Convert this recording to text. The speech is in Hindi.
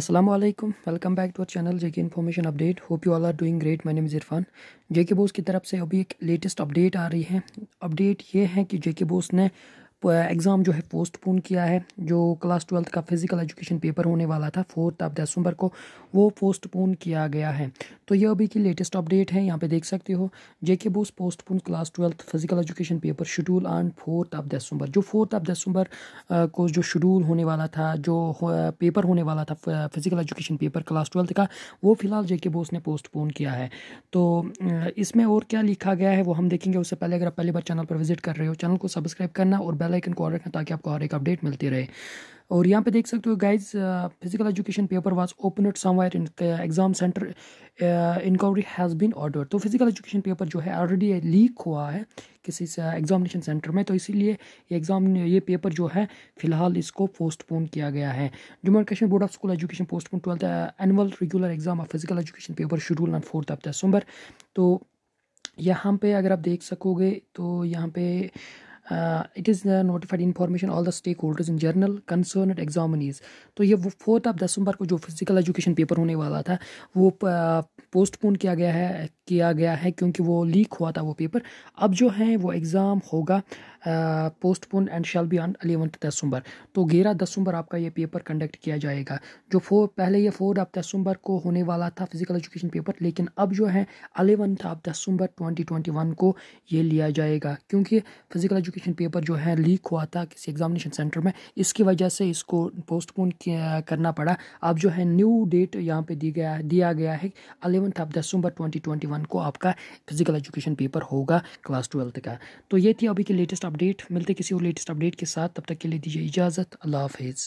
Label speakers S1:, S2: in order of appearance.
S1: Aslam welcome back to our channel JK information update hope you all are doing great my name is Irfan JK BOSE की तरफ से अभी एक लेटेस्ट अपडेट आ रही है अपडेट ये है कि जेके बोस ने एग्ज़ाम जो है पोस्टपोन किया है जो क्लास ट्वेल्थ का फिज़िकल एजुकेशन पेपर होने वाला था फोर्थ ऑफ दिसंबर को वो पोस्टपोन किया गया है तो ये अभी की लेटेस्ट अपडेट है यहाँ पे देख सकते हो JK BOSE postpone class twelfth physical education paper schedule on fourth of December जो फोर्थ ऑफ दिसंबर को जो शेड्यूल होने वाला था जो पेपर होने वाला था physical education paper class twelfth का वो फ़िलहाल जेके बोस ने पोस्टपोन किया है तो इसमें और क्या लिखा गया है वो हम देखेंगे उससे पहले अगर आप पहली बार चैनल पर विजिट कर रहे हो चैनल को सब्सक्राइब करना और बेल आइकन को और रखना ताकि आपको हर एक अपडेट मिलती रहे और यहाँ पे देख सकते हो guys physical education paper was opened somewhere in exam centre inquiry has been order तो फिजिकल एजुकेशन पेपर जो है ऑलरेडी लीक हुआ है किसी एग्जामिनेशन uh, सेंटर में तो इसीलिए ये एग्ज़ाम ये पेपर जो है फिलहाल इसको पोस्टपोन किया गया है Jammu and Kashmir board of school education postpone twelfth annual regular exam of physical education paper schedule on fourth of December तो यहाँ पे अगर आप देख सकोगे तो यहाँ पे uh, it is uh, notified information all the stakeholders in general concerned examinees तो ये वो फोर्थ ऑफ दिसंबर को जो फिजिकल एजुकेशन पेपर होने वाला था वो पोस्टपोन किया गया है किया गया है क्योंकि वो लीक हुआ था वो पेपर अब जो है वो एग्ज़ाम होगा uh, postpone and shall be on eleventh December तो ग्यारह दसम्बर आपका ये पेपर कंडक्ट किया जाएगा जो फोर पहले ये फोर ऑफ दिसंबर को होने वाला था फिजिकल एजुकेशन पेपर लेकिन अब जो है eleventh of December twenty twenty one को ये लिया जाएगा क्योंकि फिजिकल एजुकेशन पेपर जो है लीक हुआ था किसी एग्जामिनेशन सेंटर में इसकी वजह से इसको पोस्टपोन करना पड़ा अब जो है न्यू डेट यहाँ पर दी गया दिया गया है eleventh of December twenty twenty one को आपका फिजिकल एजुकेशन पेपर होगा क्लास ट्वेल्थ का तो ये थी अभी की लेटेस्ट अपडेट मिलते किसी और लेटेस्ट अपडेट के साथ तब तक के लिए दीजिए इजाज़त अल्लाह हाफिज़